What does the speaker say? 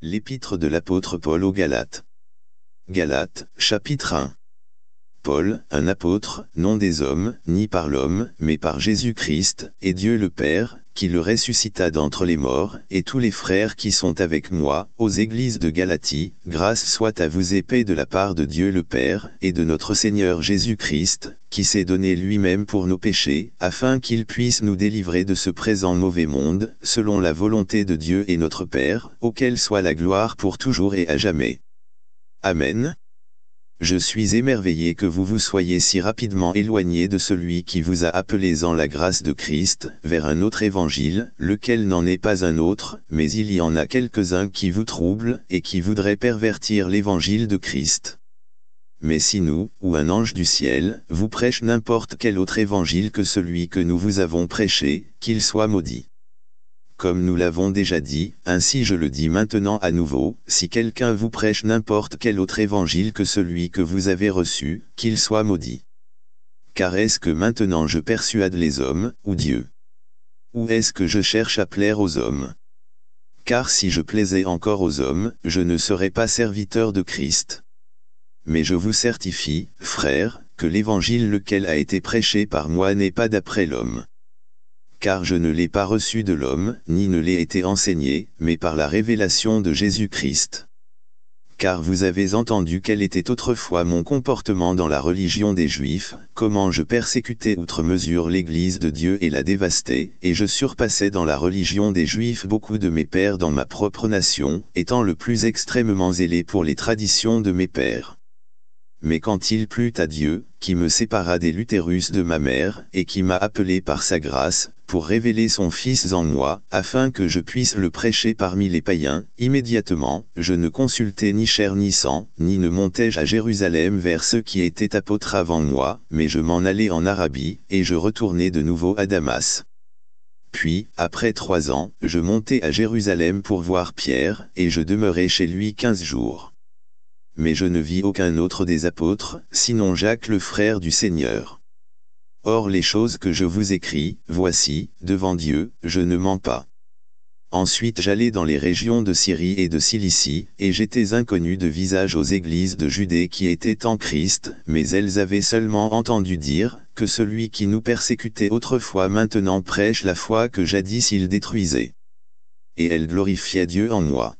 L'épître de l'apôtre Paul aux Galates. Galates, chapitre 1. Paul, un apôtre, non des hommes, ni par l'homme, mais par Jésus-Christ, et Dieu le Père, qui le ressuscita d'entre les morts, et tous les frères qui sont avec moi, aux églises de Galatie, grâce soit à vous épée de la part de Dieu le Père, et de notre Seigneur Jésus-Christ, qui s'est donné lui-même pour nos péchés, afin qu'il puisse nous délivrer de ce présent mauvais monde, selon la volonté de Dieu et notre Père, auquel soit la gloire pour toujours et à jamais. Amen. Je suis émerveillé que vous vous soyez si rapidement éloigné de celui qui vous a appelés en la grâce de Christ, vers un autre évangile, lequel n'en est pas un autre, mais il y en a quelques-uns qui vous troublent et qui voudraient pervertir l'évangile de Christ. Mais si nous, ou un ange du ciel, vous prêche n'importe quel autre évangile que celui que nous vous avons prêché, qu'il soit maudit. Comme nous l'avons déjà dit, ainsi je le dis maintenant à nouveau, si quelqu'un vous prêche n'importe quel autre évangile que celui que vous avez reçu, qu'il soit maudit. Car est-ce que maintenant je persuade les hommes, ou Dieu Ou est-ce que je cherche à plaire aux hommes Car si je plaisais encore aux hommes, je ne serais pas serviteur de Christ. Mais je vous certifie, frères, que l'évangile lequel a été prêché par moi n'est pas d'après l'homme car je ne l'ai pas reçu de l'homme, ni ne l'ai été enseigné, mais par la révélation de Jésus-Christ. Car vous avez entendu quel était autrefois mon comportement dans la religion des Juifs, comment je persécutais outre mesure l'Église de Dieu et la dévastais, et je surpassais dans la religion des Juifs beaucoup de mes pères dans ma propre nation, étant le plus extrêmement zélé pour les traditions de mes pères mais quand il plut à Dieu, qui me sépara des l'utérus de ma mère, et qui m'a appelé par sa grâce, pour révéler son Fils en moi, afin que je puisse le prêcher parmi les païens. Immédiatement, je ne consultai ni chair ni sang, ni ne montai je à Jérusalem vers ceux qui étaient apôtres avant moi, mais je m'en allai en Arabie, et je retournai de nouveau à Damas. Puis, après trois ans, je montai à Jérusalem pour voir Pierre, et je demeurai chez lui quinze jours. Mais je ne vis aucun autre des apôtres, sinon Jacques le frère du Seigneur. Or les choses que je vous écris, voici, devant Dieu, je ne mens pas. Ensuite j'allais dans les régions de Syrie et de Cilicie, et j'étais inconnu de visage aux églises de Judée qui étaient en Christ, mais elles avaient seulement entendu dire, que celui qui nous persécutait autrefois maintenant prêche la foi que jadis il détruisait. Et elles glorifiaient Dieu en moi.